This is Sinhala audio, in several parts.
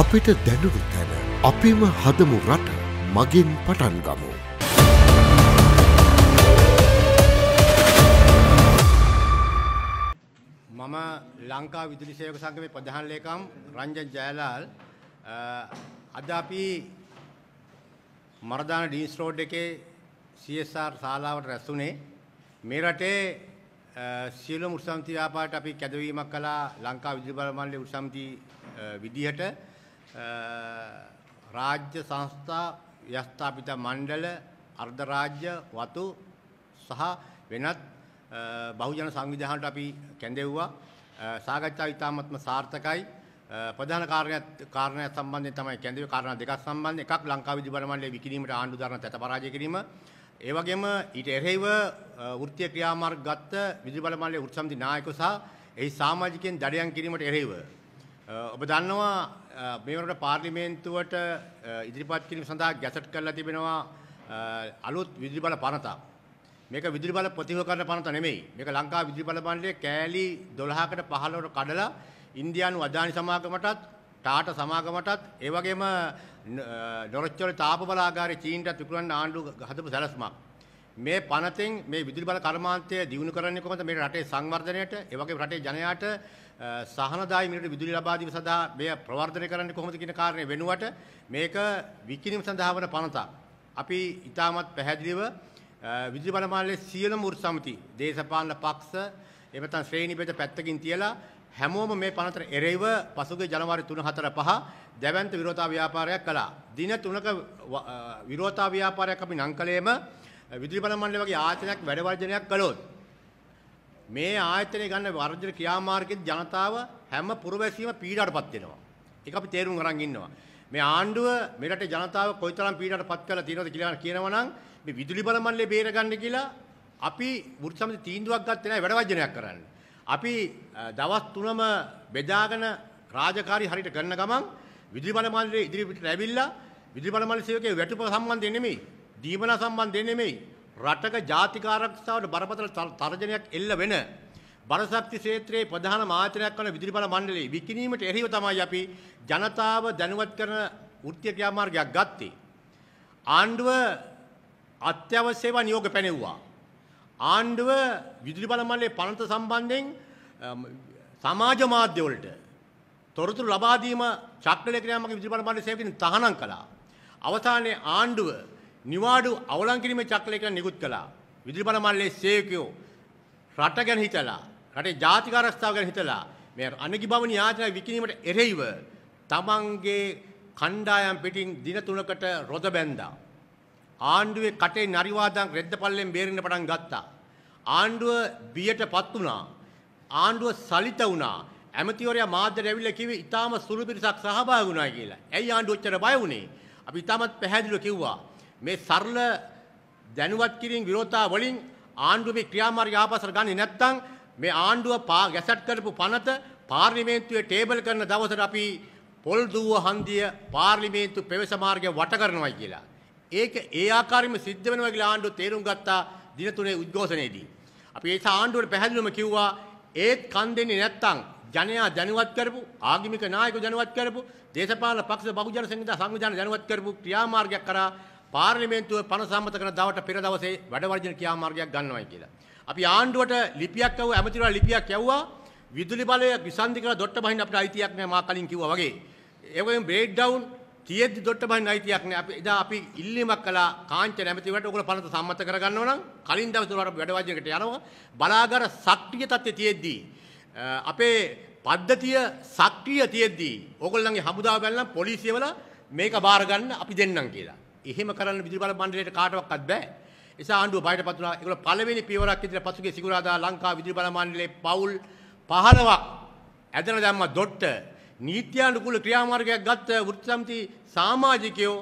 අපිට දැනුරු තැන අපිම හදමු රට මගින් පටන් ගමු. මම ලංකා විදුලි සේවක සංගමේ ප්‍රධාන ලේකම් රංජන් ජයලාල් අද අපි මරදාන ඩීන්ස් රෝඩ් එකේ CSR ශාලාවට රැස්ුනේ මේ රටේ සියලුම උත්සම්ති ව්‍යාපාරට අපි කැදවීමක් කළා ලංකා විදුලි බල මණ්ඩලයේ උත්සම්ති විදිහට රාජ්‍ය සංස්ථා ව්‍යස්ථාපිත මණ්ඩල අර්ධරාජ්‍ය වතු සහ වෙනත් බහුජන සංවිධානට අපි කැඳෙව්වා සාකච්ඡා ඉතාමත්ම සාර්ථකයි ප්‍රධාන කාරණයක් කාරණයක් සම්බන්ධයෙන් තමයි කැඳවේ කාරණා දෙකක් සම්බන්ධ එකක් ලංකා විදුලි බල මණ්ඩලයේ විකිණීමට ආණ්ඩු දරන තැත පරාජය කිරීම ඒ වගේම ඊට එරෙහිව වෘත්තීය ක්‍රියාමාර්ග ගත්ත විදුලි බල මණ්ඩලයේ වෘත්ති සමිති නායකයෝ සහ එහි සමාජිකයන් දඩයම් කිරීමට එරෙහිව ඔබ දන්නවා මේවරට පාර්ලිමේන්තුවට ඉදිරිපත් කිරීම සඳහා ගැසට් කරලා තිබෙනවා අලුත් විදුලි බල පනතක්. මේක විදුලි බල ප්‍රතිවකරණ පනත නෙමෙයි. මේක ලංකා විදුලි බල මණ්ඩලයේ කෑලි 12කට 15කට කඩලා ඉන්දියානු අදානි සමාගමටත් ටාට සමාගමටත් ඒ වගේම නොරොච්චි වල තාප බලාගාරේ චීනටත් විකුණන්න ආණ්ඩු හදපු සැලැස්මක්. මේ පනතෙන් මේ විදුලි බල කර්මාන්තය දියුණු කරන්නේ කොහොමද මේ රටේ සංවර්ධනයට ඒ වගේම රටේ ජනයාට සහනදායි මිලට විදුලි ලබා දීම සඳහා මෙය ප්‍රවර්ධනය කරන්නේ කොහොමද කියන කාරණේ වෙනුවට මේක විකිණීම සඳහා වන පනතක්. අපි ඊටමත් පැහැදිලිව විදුලි බලමාලයේ සියලුම වෘත්ත සමිති දේශපාලන පක්ෂ එහෙම නැත්නම් ශ්‍රේණි බෙද පැත්තකින් තියලා හැමෝම මේ පනතට එරෙහිව පසුගිය ජනවාරි 3 4 5 දැවැන්ත විරෝධතා ව්‍යාපාරයක් කළා. දින 3ක විරෝධතා ව්‍යාපාරයක් අපි නම් කළේම විදුලි බලමණ්ඩල වගේ ආයතනයක් වැඩ වර්ජනයක් කළොත් මේ ආයතනය ගන්න වර්ජන ක්‍රියාමාර්ගෙත් ජනතාව හැම පුරවැසීම පීඩාවටපත් වෙනවා. ඒක අපි තේරුම් ගන්න ඉන්නවා. මේ ආණ්ඩුව මෙරට ජනතාව කොයිතරම් පීඩාවටපත් කරලා තියෙනවද කියලා කියනවා නම් මේ විදුලි බල මණ්ඩලය බේරගන්න කියලා අපි වෘත්ති සමිති තීන්දුවක් ගත්තේ නැහැ වැඩවජනයක් කරන්න. අපි දවස් 3ම බෙදාගෙන රාජකාරි හරියට කරන ගමන් විදුලි බල මණ්ඩලයේ ඉදිරිපිට ලැබිලා විදුලි බල මණ්ඩල සේවකයේ වැටුප සම්බන්ධයෙන් නෙමෙයි, දීපන සම්බන්ධයෙන් නෙමෙයි, රටක ජාතික ආරක්ෂාවට බරපතල තර්ජනයක් එල්ල වෙන බරසක්ති ක්ෂේත්‍රයේ ප්‍රධාන මාචනයක් වන විදුලිබල මණ්ඩලයේ විකිණීමට එරෙහිව තමයි අපි ජනතාව දැනුවත් කරන වෘත්තීය ක්‍රියාමාර්ගයක් ගත්තේ. ආණ්ඩුව අත්‍යවශ්‍ය ඒවා නියෝග පැනෙව්වා. ආණ්ඩුව විදුලි බල මණ්ඩලයේ පනත සම්බන්ධයෙන් සමාජ මාධ්‍යවලට තොරතුරු ලබා දීම චක්‍රලේ ක්‍රියාමාර්ග විදුලි බල මණ්ඩලයේ සේවකින් තහනම් කළා. අවසානයේ ආණ්ඩුව නිවාඩු අවලං කිරීමේ චක්‍රය කියලා නිකුත් කළා. විදුලි බල මණ්ඩලයේ සේවකයෝ රට ගැන හිතලා රටේ ජාතික ආරක්ෂාව ගැන හිතලා මේ අනගි භවනී යාත්‍රා විකිණීමට එරෙහිව තමන්ගේ කණ්ඩායම් පිටින් දින තුනකට රොද බැන්දා. ආණ්ඩුවේ කටේ නරිවාදන් රෙද්දපල්ලෙන් බේරෙන්න පටන් ගත්තා. ආණ්ඩුව බියටපත් වුණා. ආණ්ඩුව සලිත වුණා. ඇමතිවරයා මාධ්‍යට ඇවිල්ලා කිව්වේ ඊටාම සුළු පිරිසක් සහභාගී වුණා කියලා. ඇයි ආණ්ඩුව ඔච්චර බය වුණේ? අපි ඊටමත් පැහැදිලිව කිව්වා. මේ සරල දැනුවත් කිරීම විරෝධතා වලින් ආණ්ඩුවේ ක්‍රියාමාර්ග ආපසර ගන්නේ නැත්නම් මේ ආණ්ඩුව පා ගැසට් කරපු පනත පාර්ලිමේන්තුවේ ටේබල් කරන දවසට අපි පොල් දුව හන්දිය පාර්ලිමේන්තු පෙවස මාර්ගය වට කරනවා කියලා. ඒක ඒ ආකාරයෙන්ම සිද්ධ වෙනවා කියලා ආණ්ඩුව තේරුම් ගත්තා දින තුනේ උද්ඝෝෂණයේදී. අපි ඒ ආණ්ඩුවට පැහැදිලිවම කිව්වා ඒත් කන් දෙන්නේ නැත්නම් ජනයා දැනුවත් කරපු ආගමික නායකයෝ දැනුවත් කරපු දේශපාලන පක්ෂ බහුජන සංවිධාන සංවිධාන දැනුවත් කරපු ක්‍රියාමාර්ගයක් කරා පාර්ලිමේන්තුව පන සම්මත කරන දවට පෙර දවසේ වැඩවර්ජන ක්‍රියාමාර්ගයක් ගන්නවයි කියලා. අපි ආණ්ඩුවට ලිපියක් ඇව්වා ඇමතිවරයා ලිපියක් ඇව්වා විදුලි බලය විසන්ධි කරලා දොට්ට බහින්න අපිට අයිතියක් නැහැ මා කලින් කිව්වා වගේ. ඒ වගේම බ්‍රේක් ඩවුන් තියෙද්දි දොට්ට බහින්න අයිතියක් නෑ අපි එදා අපි ඉල්ලීමක් කළා කාංචන ඇමතිවරට ඔයගොල්ලෝ පනත සම්මත කරගන්නව නම් කලින් දවසේ වල වැඩවජනකට යනවා බලාගාර සක්‍රීය තත්ත්වයේ තියෙද්දි අපේ පද්ධතිය සක්‍රීය තියෙද්දි ඕගොල්ලන්ගේ හමුදාව බැලනම් පොලිසිය වල මේක බාර ගන්න අපි දෙන්නම් කියලා එහෙම කරන්න විදුලි බල මණ්ඩලයට කාටවත් බෑ. එසා ආණ්ඩුව බයටපත් වුණා. ඒගොල්ල පළවෙනි පියවරක් විදිහට පසුගිය සිකුරාදා ලංකා විදුලි බල මණ්ඩලයේ පවුල් 15ක් ඇදලා දැම්මා දොට්ට. නීත්‍යානුකූල ක්‍රියාමාර්ගයක් ගත්ත වෘත්ති සමිති සමාජිකයෝ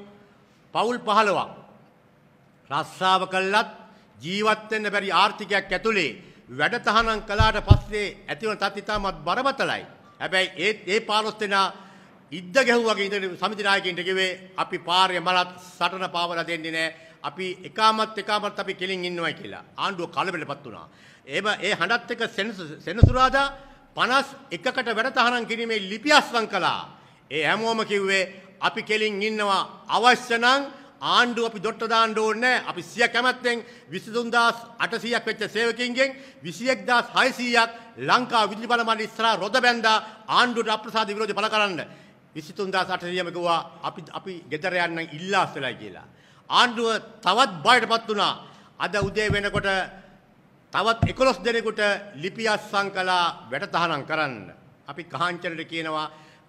පවුල් 15ක් රස්සාව කළත් ජීවත් වෙන්න බැරි ආර්ථිකයක් ඇතුලේ වැඩ තහනම් කළාට පස්සේ ඇතිවන තත් ඉතාමත් බරපතලයි. හැබැයි ඒ ඒ 15 දෙනා ඉද්ද ගැහුවගේ ඉඳ සමිති නායකයින්ට කිව්වේ අපි පාරේ මලත් සටන පාවලා දෙන්නේ නැහැ. අපි එකාමත් එකාමත් අපි කෙලින් ඉන්නවා කියලා. ආණ්ඩුව කලබලපත් වුණා. එහෙම ඒ හඬත් එක්ක සෙනසුරාදා 51කට වැඩතහනම් කිරීමේ ලිපියස්සම් කළා. ඒ හැමෝම කිව්වේ අපි කෙලින් ඉන්නවා අවශ්‍ය නම් ආණ්ඩුව අපි දොට්ට දාන්න ඕනේ අපි 100 කැමැත්තෙන් 22800ක් වෙච්ච සේවකින්ගෙන් 21600ක් ලංකා විදුලි බල මණ්ඩල ඉස්සරහා රොද බැඳා ආණ්ඩුවට අප්‍රසාද විරෝධය පළ කරන්න විසිතුන්දා සටරියම කිව්වා අපි අපි ගෙදර යන්න ඉල්ලා ඉස්සලා කියලා. ආණ්ඩුව තවත් බයටපත් වුණා. අද උදේ වෙනකොට තවත් 11 දෙනෙකුට ලිපි අස්සම් කළා වැඩතහනම් කරන්න. අපි කාංචනට කියනවා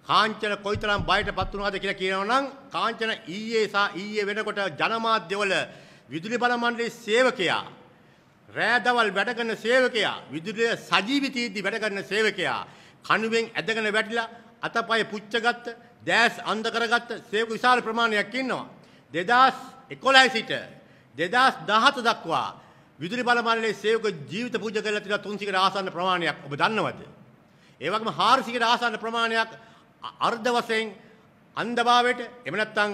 කාංචන කොයිතරම් බයටපත් වුණාද කියලා කියනවා නම් කාංචන ඊයේ සා ඊයේ වෙනකොට ජනමාධ්‍යවල විදුලි බල මණ්ඩලයේ සේවකයා රෑදවල් වැඩ කරන සේවකයා විදුලිය සජීවී තීද්දි වැඩ කරන සේවකයා කණුවෙන් ඇදගෙන වැටිලා අතපය පුච්චගත්ත දෑස් අන්ධ කරගත්ත සේවක විශාල ප්‍රමාණයක් ඉන්නවා. දෙදස් එකොලයි සිට දෙදස් දහත දක්වා විදුලි බලමණ්ඩලයේ සේවක ජීවිත පූජා කරලා තියෙනවා 300කට ආසන්න ප්‍රමාණයක් ඔබ දන්නවද? ඒ වගේම 400කට ආසන්න ප්‍රමාණයක් අර්ධ වශයෙන් අන්ධභාවයට එහෙම නැත්නම්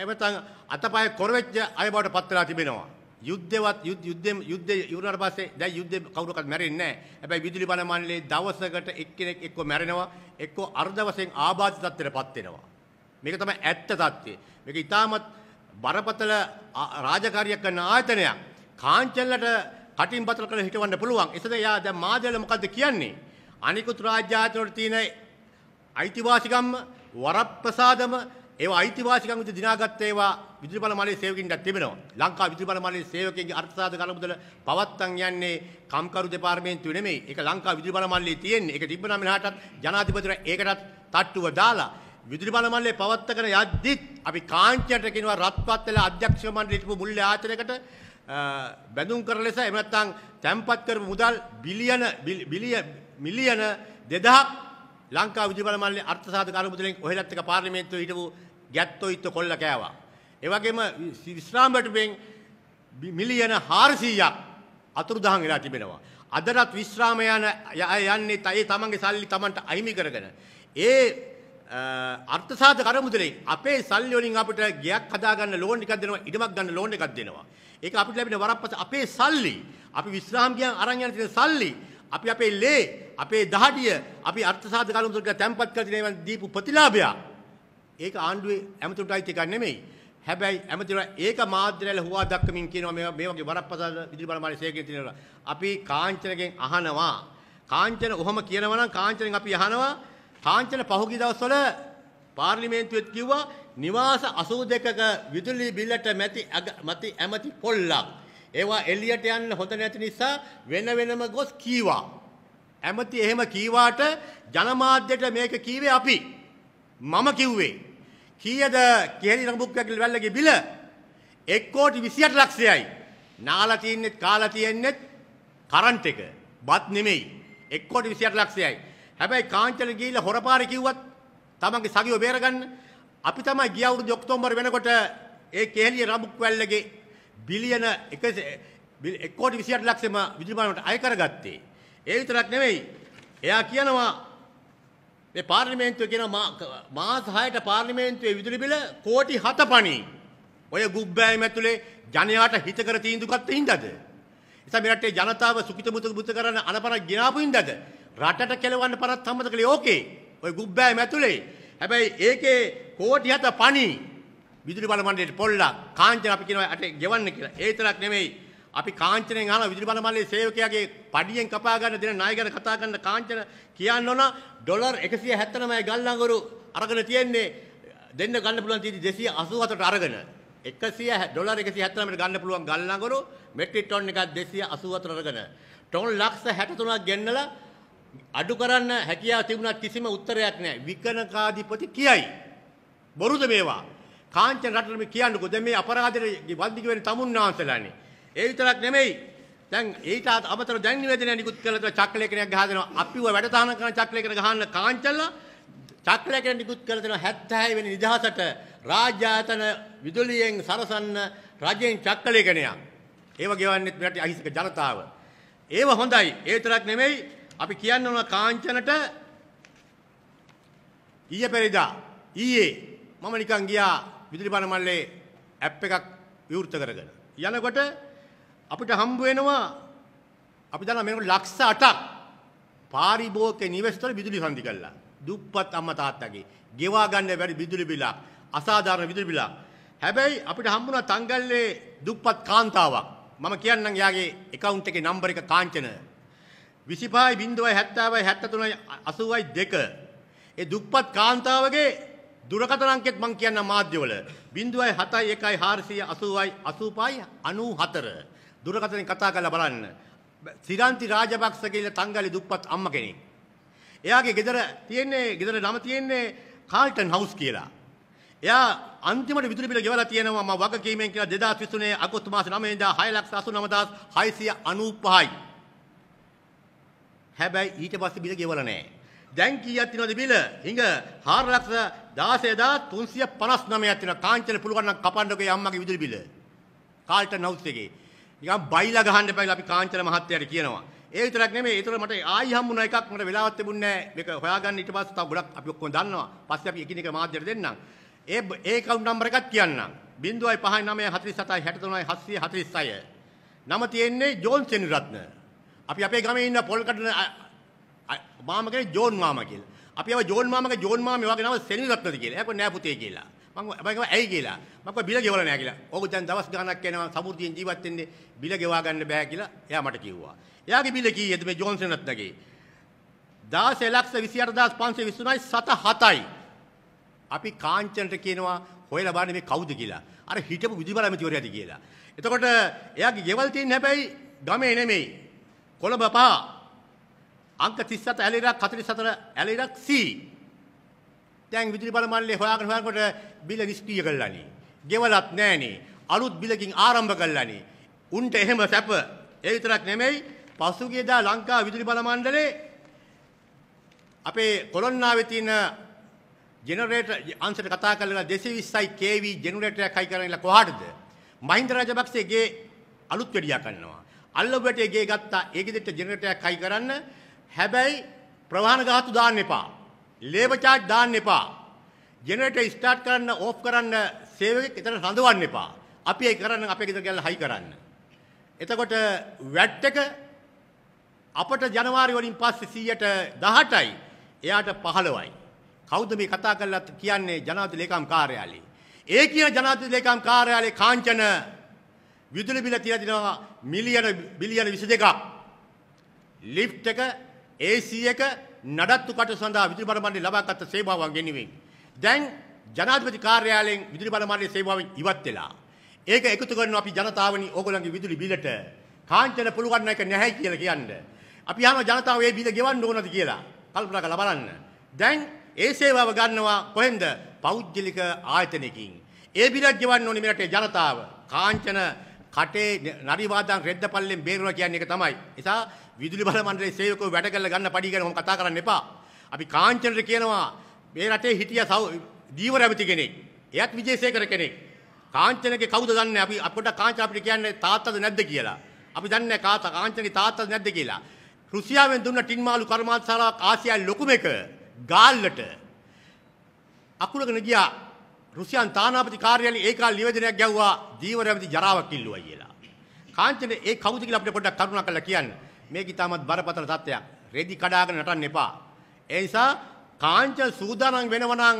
එහෙම නැත්නම් අතපය කොරවෙච්ච අය බවට පත් වෙලා තිබෙනවා. යුද්ධවත් යුද්ධ යුද්ධ ඉවරනට පස්සේ දැන් යුද්ධ කවුරක්වත් මැරෙන්නේ නැහැ. හැබැයි විදුලි බල මණ්ඩලයේ දවසකට එක්කෙනෙක් එක්ක මැරෙනවා, එක්ක අර්ධවසෙන් ආබාධ තත්ත්වයටපත් වෙනවා. මේක තමයි ඇත්ත தත්ත්වය. මේක ඊටමත් බරපතල රාජකාරිය කරන ආයතනයක්. කාංචල්ලට කටින් බතල කරලා හිටවන්න පුළුවන්. එතද එයා දැන් මාදල මොකද්ද කියන්නේ? අනිකුත් රාජ්‍ය ආයතන වල තියෙන අයිතිවාසිකම් වරප්‍රසාදම ඒවා අයිතිවාසිකම් විදිහට දිනාගත් ඒවා විදුලි බල මණ්ඩලයේ සේවකින්ටත් තිබෙනවා. ලංකා විදුලි බල මණ්ඩලයේ සේවකයන්ගේ අර්ථසාධක ගනුදෙනු පවත්තන් යන්නේ කම්කරු දෙපාර්තමේන්තුවේ නෙමෙයි. ඒක ලංකා විදුලි බල මණ්ඩලයේ තියෙන්නේ. ඒක තිබුණා මෙහාටත් ජනාධිපතිතුමා ඒකටත් තට්ටුව දාලා විදුලි බල මණ්ඩලයේ පවත්තගෙන යද්දිත් අපි කාංචියට කියනවා රත්පත් වෙලා අධ්‍යක්ෂ මණ්ඩලයේ තිබු මුල්‍ය ආයතනයකට බැඳුම් කරන ලෙස එහෙම නැත්නම් තැම්පත් කරපු මුදල් බිලියන මිලියන 2000ක් ලංකා විදුලි බල මණ්ඩලයේ අර්ථසාධක ගනුදෙනුෙන් ඔහෙලත් එක පාර්ලිමේන්තුවේ හිටපු ගැත්තොයිත්ත කොල්ල කෑවා. එවගේම විශ්‍රාමටපෙන් මිලියන හාරසීයක් අතුරුදහන් වෙලා තිබෙනවා. අදටත් විශ්‍රාම යන යන්නේ තයි තමන්ගේ සල්ලි තමන්ට අහිමි කරගෙන. ඒ අර්ථසාධ කරමුදලේ අපේ සල්ලි වලින් අපිට ගයක් හදාගන්න ලෝන් එකක් දෙනවා ඉඩමක් ගන්න ලෝන් එකක් දෙනවා ඒක අපිට ලැබෙන වරප්පස අපේ සල්ලි අපි විශ්‍රාම් ගියන් අරන් යන තියෙන සල්ලි අපි අපේ ලේ අපේ දහඩිය අපි අර්ථසාධ කරමුදලට තැම්පත් කරලා තියෙන දීපු ප්‍රතිලාභයක් ඒක ආණ්ඩුවේ ඇමතුරුට අයිති එකක් නෙමෙයි. හැබැයි ඇමතිවරයා ඒක මාධ්‍යවල හුවා දක්වමින් කියනවා මේ මේ වගේ වරප්‍රසාද ඉදිරි බලමාලේ සේකේ තියෙනවා. අපි කාංචනගෙන් අහනවා. කාංචන ඔහොම කියනවා නම් කාංචනෙන් අපි අහනවා. කාංචන පහුගිය දවස්වල පාර්ලිමේන්තුවෙත් කිව්වා නිවාස 82ක විදුලි බිල්ලට මැති මැති ඇමති කොල්ලක්. ඒවා එළියට යන්න හොඳ නැති නිසා වෙන වෙනම ගොස් කීවා. ඇමති එහෙම කීවාට ජනමාධ්‍යට මේක කීවේ අපි. මම කිව්වේ කීයද කේලි රඟබුක්කගේ වැල්ලගේ බිල 1 කෝටි 28 ලක්ෂයයි. නාලා තින්නෙත් කාලා තින්නෙත් කරන්ට් එක. බත් නෙමෙයි. 1 කෝටි 28 ලක්ෂයයි. හැබැයි කාංචල ගිහිල්ලා හොරපාරේ කිව්වත් තමන්ගේ සගියෝ බේරගන්න අපි තමයි ගිය අවුරුදු ඔක්තෝබර් වෙනකොට ඒ කේලිය රඹුක්වැල්ලගේ බිලියන 1 කෝටි 28 ලක්ෂෙම විදුලි බලනට අය කරගත්තේ. ඒ විතරක් නෙමෙයි. එයා කියනවා මේ පාර්ලිමේන්තුව කියන මාස 6ට පාර්ලිමේන්තුවේ විදුලි බිල කෝටි 7 පණි. ඔය ගුබ්බෑම ඇතුලේ ජනයාට හිතකර තීන්දුවක්ත් හින්දාද? එතන මේ රටේ ජනතාව සුඛිත මුත කරන අනපරක් ගినాපු හින්දාද? රටට කෙලවන්න පරත් සම්මත කළේ ඕකේ. ඔය ගුබ්බෑම ඇතුලේ. හැබැයි ඒකේ කෝටි 7 පණි විදුලි බල මණ්ඩලයට පොල්ලා කාංචන අපි කියනවා අට ගෙවන්න කියලා. ඒ විතරක් නෙමෙයි අපි කාංචනයෙන් අහන විදුලි බල මල්ලේ සේවකයාගේ පඩියෙන් කපා ගන්න දෙන ණය ගැන කතා කරන කාංචන කියන්න ඕන ඩොලර් 179යි ගල්ලංගුරු අරගෙන තියෙන්නේ දෙන්න ගන්න පුළුවන් තීටි 287ට අරගෙන 100 ඩොලර් 179ට ගන්න පුළුවන් ගල්ලංගුරු මෙට්‍රික් ටොන් එකක් 284ට අරගෙන ටොන් ලක්ෂ 63ක් ගෙන්නලා අඩු කරන්න හැකියාව තිබුණත් කිසිම උත්තරයක් නැහැ විකනකාධිපති කියයි බොරුද මේවා කාංචන රටට මේ කියන්නකෝ දැන් මේ අපරාධයේ වන්දික වෙන තමුන්නාන්සලානේ ඒ විතරක් නෙමෙයි. දැන් ඊට අමතරව දැන් නිවේදනය නිකුත් කළා චක්‍රලේඛනයක් ගහදෙනවා. අපිව වැඩසටහන කරන චක්‍රලේඛන ගහන්න කාංචල්ලා චක්‍රලේඛන නිකුත් කළා දෙනවා 76 වෙනි නිදහසට රාජ්‍ය ආයතන විදුලියෙන් සරසන්න රජයෙන් චක්‍රලේඛනයක්. ඒව ගෙවන්නේ මෙරට අහිංසක ජනතාව. ඒව හොඳයි. ඒ විතරක් නෙමෙයි අපි කියන්න ඕන කාංචනට ඊයේ පෙරේදා ඊයේ මම නිකන් ගියා විදුලි බණ මල්ලේ ඇප් එකක් විවෘත කරගෙන. යනකොට අපිට හම්බ වෙනවා අපි දන්නා මේකට ලක්ෂ 8ක් පාරිභෝගික නිවෙස්වල විදුලි සංදි කළා. දුප්පත් අම්මා තාත්තගේ ගෙවා ගන්න බැරි විදුලි බිලක්, අසාධාරණ විදුලි බිලක්. හැබැයි අපිට හම්බුණා තංගල්ලේ දුප්පත් කාන්තාවක්. මම කියන්නම් එයාගේ account එකේ number එක කාංචන. 25.70.73.82 ඒ දුප්පත් කාන්තාවගේ දුරකථන අංකෙත් මම කියන්නම් මාධ්‍යවල 0.71 480යි 85 94 දුරකථනෙන් කතා කරලා බලන්න. සිරන්ති රාජපක්ෂ කියලා තංගලි දුප්පත් අම්ම කෙනෙක්. එයාගේ ගෙදර තියෙන්නේ ගෙදර නම තියෙන්නේ කාල්ටන් හවුස් කියලා. එයා අන්තිමට විදුලි බිල ගෙවලා තියෙනවා මම වගකීමෙන් කියලා 2023 අගෝස්තු මාස 9 වෙනිදා 699695යි. හැබැයි ඊට පස්සේ බිල ගෙවලා නැහැ. දැන් කීයක් තියෙනවද බිල? හිඟ 416359ක් තියෙනවා. කාංචන පුළුවන් නම් කපන්නකෝ අම්මගේ විදුලි බිල. කාල්ටන් හවුස් එකේ. නිකන් බයිලා ගහන්න එපා කියලා අපි කාංචන මහත්තයාට කියනවා. ඒ විතරක් නෙමෙයි ඒතර මට ආයි හම්බුණා එකක් මට වෙලාවක් තිබුණේ නැහැ මේක හොයාගන්න ඊට පස්සේ තව ගොඩක් අපි ඔක්කොම දන්නවා පස්සේ අපි එකිනෙක මාධ්‍යයට දෙන්නම් ඒ ඒ කවුන්ට් නම්බර එකක් කියන්නම් 0597473736 746 නම තියෙන්නේ ජෝන් සෙනරත්න අපි අපේ ගමේ ඉන්න පොල් කඩන මාමගේ ජෝන් මාමා කියලා අපි ආව ජෝන් මාමගේ ජෝන් මාමේ වගේ නම සෙනරත්නද කියලා එයා කෝ නෑ පුතේ කියලා මම මම ඇයි කියලා. මම කිව්වා බිල ගෙවලා නෑ කියලා. ඕක දැන් දවස් ගාණක් යනවා සමෘද්ධියෙන් ජීවත් වෙන්නේ බිල ගෙවා ගන්න බෑ කියලා එයා මට කිව්වා. එයාගේ බිල කීයද මේ ජොන්සන්ත් නැගේ? 1628527යි. අපි කාංචන්ට කියනවා හොයලා බලන්න මේ කවුද කියලා. අර හිටපු විදුබල ඇමතිවරයාද කියලා. එතකොට එයාගේ ගෙවල් තියෙන හැබැයි ගමේ නෙමෙයි. කොළඹ පහ අංක 37 ඇලිරක් 44 ඇලිරක් C දැන් විදුලි බල මණ්ඩලය හොයාගෙන හොයනකොට බිල නිෂ්ක්‍රිය කළානේ. ගෙවලත් නැහනේ. අලුත් බිලකින් ආරම්භ කළානේ. උන්ට එහෙම සැප. ඒ විතරක් නෙමෙයි පසුගියදා ලංකා විදුලි බල මණ්ඩලේ අපේ කොළොන්නාවේ තියෙන ජෙනරේටර් අංශයට කතා කරලා 220යි kV ජෙනරේටරයක් හයි කරන්න ඉලා කොහටද? මහින්ද රාජපක්ෂේගේ අලුත් වැඩියා කරනවා. අල්ලබටේ ගේ ගත්තා. ඒකෙදිට ජෙනරේටරයක් හයි කරන්න. හැබැයි ප්‍රවාහන ධාතු දාන්න එපා. ලේබර් චාර්ජ් දාන්න එපා. ජෙනරේටර් ස්ටාර්ට් කරන්න ඕෆ් කරන්න සේවකෙක් එතන රඳවන්න එපා. අපි ඒක කරන්න අපේ ගෙදර ගිහලා හයි කරන්න. එතකොට වැට් එක අපට ජනවාරි වලින් පස්සේ 118යි. එයාට 15යි. කවුද මේ කතා කරලා කියන්නේ ජනාධිපති ලේකම් කාර්යාලයේ. ඒ කියන ජනාධිපති ලේකම් කාර්යාලයේ කාංචන විදුලි බිල තියලා දෙනවා මිලියන බිලියන 22ක්. ලිෆ්ට් එක AC එක නඩත්තු කටයුතු සඳහා විදුලි බල මණ්ඩලය ලබාගත් සේවාවන් ගෙනිවේ. දැන් ජනාධිපති කාර්යාලයෙන් විදුලි බල මණ්ඩලයේ සේවාවෙන් ඉවත් වෙලා. ඒක එකතු කරනවා අපි ජනතාවනි ඕගොල්ලන්ගේ විදුලි බිලට කාංචන පුළුවන් එක නැහැ කියලා කියන්න. අපි අහනවා ජනතාව මේ බිල ගෙවන්න ඕනද කියලා. කල්පනා කරලා බලන්න. දැන් ඒ සේවාව ගන්නවා කොහෙන්ද? පෞද්ගලික ආයතනයකින්. ඒ බිලක් ගෙවන්න ඕනේ මේ රටේ ජනතාව. කාංචන කටේ නරිවාදන් රෙද්දපල්ලෙන් බේරුණා කියන්නේ ඒක තමයි. එසා විදුලි බල මණ්ඩලයේ සේවකෝ වැඩ කරලා ගන්න පඩිය ගැන මම කතා කරන්න එපා. අපි කාංචනට කියනවා මේ රටේ හිටිය දීවර ඇමති කෙනෙක්. එයත් විජේසේකර කෙනෙක්. කාංචනගේ කවුද දන්නේ අපි අපිට කාංචන අපිට කියන්නේ තාත්තද නැද්ද කියලා. අපි දන්නේ කාතා කාංචනගේ තාත්තද නැද්ද කියලා. රුසියාවෙන් දුන්න ටින් මාළු කර්මාන්තශාලාවක් ආසියාවේ ලොකුම එක ගාල්ලට අකුලගෙන ගියා රුසියන් තානාපති කාර්යාලයේ ඒ කාලේ නිවේදනයක් ගැව්වා ජීවරැමති ජරාවක් ඉල්ලුවා කියලා. කාංචන ඒ කවුද කියලා අපිට පොඩ්ඩක් කරුණා කරලා කියන්න. මේක ඊටමත් බරපතල තත්ත්වයක්. රෙදි කඩාගෙන නටන්න එපා. ඒ නිසා කාංචන සූදානම් වෙනව නම්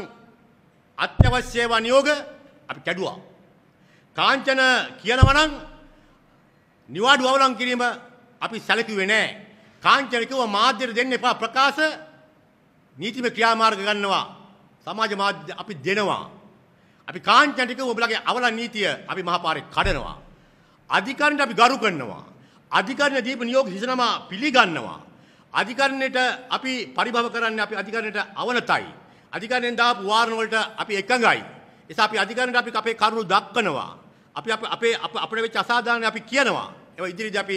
අත්‍යවශ්‍ය ඒවා නියෝග අපි කැඩුවා. කාංචන කියනවා නම් නිවාඩු අවලං කිරීම අපි සැලකුවේ නැහැ. කාංචන කිව්වා මාධ්‍යට දෙන්න එපා ප්‍රකාශ නීතිමය ක්‍රියාමාර්ග ගන්නවා. සමාජ මාධ්‍ය අපි දෙනවා. අපි කාංචනිකව ඔබලගේ අවල නීතිය අපි මහපාරේ කඩනවා. අධිකරණයට අපි ගරු කරනවා. අධිකරණ දීප නියෝග හිසනමා පිළිගන්නවා. අධිකරණයට අපි පරිභව කරන්නේ අපි අධිකරණයට අවනතයි. අධිකරණයෙන් දාපු වාරණ වලට අපි එකඟයි. එසා අපි අධිකරණයට අපි අපේ කරුණු දක්වනවා. අපි අපේ අපේ වෙච්ච අසාධාරණ අපි කියනවා. ඒව ඉදිරියේදී අපි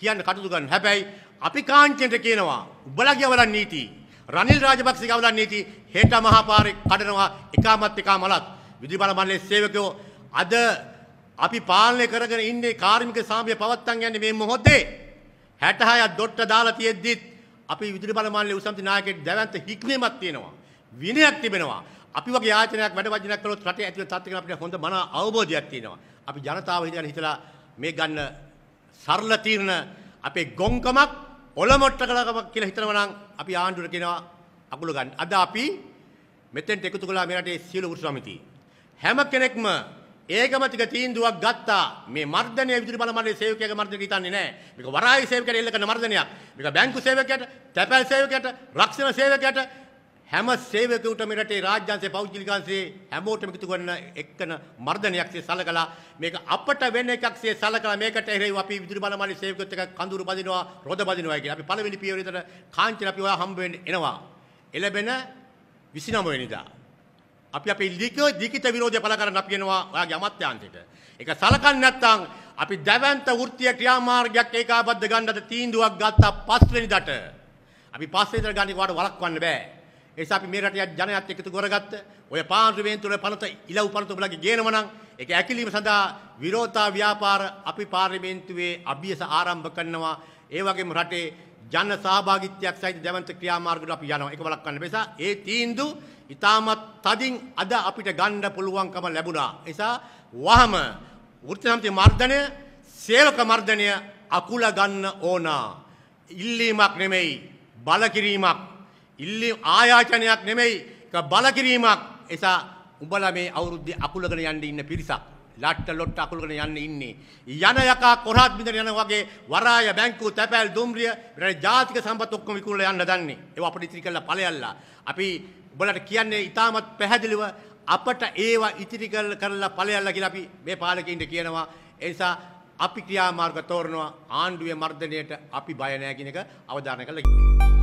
කියන්න කටයුතු ගන්න. හැබැයි අපි කාංචනට කියනවා උබලගේ අවල නීති රනිල් රාජපක්ෂගේ අවල නීති හෙට මහපාරේ කඩනවා එකමත් එකමලත්. විධිබල මණ්ඩලයේ සේවකයෝ අද අපි පාලනය කරගෙන ඉන්නේ කාර්මික සාමය පවත්තන් යන්නේ මේ මොහොතේ 66ක් දොට්ට දාලා තියෙද්දිත් අපි විදුලිබල මණ්ඩලයේ උසම්ති නායකයෙක් දැවැන්ත හික්මීමක් තියෙනවා විනයක් තිබෙනවා අපි වගේ ආයතනයක් වැඩ වජිනක් කළොත් රටේ ඇතිවෙන තත්ත්ව ගැන අපිට හොඳ මන අවබෝධයක් තියෙනවා අපි ජනතාව හිතන හිතලා මේ ගන්න සරල තීරණ අපේ ගොංකමක් ඔලමොට්ටකලකමක් කියලා හිතනවා නම් අපි ආණ්ඩුවට කියනවා අකුල ගන්න. අද අපි මෙතෙන්ට එකතු කළා මේ රටේ සියලු උරුසමිතී හැම කෙනෙක්ම ඒකම ටික තීන්දුවක් ගත්තා. මේ මර්ධනය විදුලි බල මණ්ඩලයේ සේවකයාගේ මර්ධනය හිතන්නේ නැහැ. මේක වරායි සේවකයට එල්ල කරන මර්ධනයක්. මේක බැංකු සේවකයට, තැපැල් සේවකයට, රක්ෂණ සේවකයට හැම සේවකයෙකුටම රටේ රාජ්‍යංශයේ පෞද්ගලිකංශයේ හැමෝටම එකතු කරන එක්කන මර්ධනයක්සේ සලකලා මේක අපට වෙන එකක්සේ සලකලා මේකට හේතු අපි විදුලි බල මණ්ඩලයේ සේවකයොත් එක්ක කඳුරු බදිනවා, රොද බදිනවා කියලා. අපි පළවෙනි පියවර විතර කාංචන අපි ඔයා හම්බ වෙන්න එනවා. එළබෙන 29 වෙනිදා අපි අපේ ලිඛිත ලිඛිත විරෝධය පළ කරන්න අපි එනවා ඔයාගේ අමාත්‍යාංශයට. ඒක සලකන්නේ නැත්නම් අපි දැවැන්ත වෘත්තීය ක්‍රියාමාර්ගයක් ඒකාබද්ධ ගන්නට තීන්දුවක් ගත්තා පස්වෙනිදට. අපි පස්වෙනිදට ගන්න කොට වළක්වන්න බෑ. ඒ නිසා අපි මේ රටේ ජනයත් එකතු කරගත්ත ඔය පාර්ලිමේන්තුවේ පනත ඉලව් පනත ඔබලගේ ගේනවා නම් ඒක ඇකිලිම සඳහා විරෝධතා ව්‍යාපාර අපි පාර්ලිමේන්තුවේ අභියස ආරම්භ කරනවා. ඒ වගේම රටේ ජන සහභාගිත්වයක් සහිත දැවන්ත ක්‍රියාමාර්ගකට අපි යනවා. ඒක වළක්වන්න නිසා ඒ තීන්දුව ඊටමත් තදින් අද අපිට ගන්න පුළුවන්කම ලැබුණා. නිසා වහම වෘත්ති සමිති මර්ධනය, සේවක මර්ධනය අකුල ගන්න ඕන. ඉල්ලීමක් නෙමෙයි, බල කිරීමක්. ඉල්ලීම් ආයාචනයක් නෙමෙයි, ඒක බල කිරීමක්. නිසා උඹලා මේ අවුරුද්දේ අකුලගෙන යන්න ඉන්න පිරිසක්. ලට්ට ලොට්ට අකුලගෙන යන්න ඉන්නේ. යන යකා කොරහත් බිඳන යන වගේ වරාය බැංකුව තැපැල් දුම්රිය රට ජාතික සම්පත් ඔක්කොම විකුණලා යන්න දන්නේ. ඒව අපිට ඉතිරි කරලා ඵලයල්ලා. අපි ඔබලට කියන්නේ ඉතාමත් පැහැදිලිව අපට ඒවා ඉතිරි කරලා ඵලයල්ලා කියලා අපි මේ පාලකින්ට කියනවා. ඒ නිසා අපි ක්‍රියාමාර්ග තෝරනවා ආණ්ඩුවේ මර්ධනයට අපි බය නැහැ කියන එක අවධානය කළා.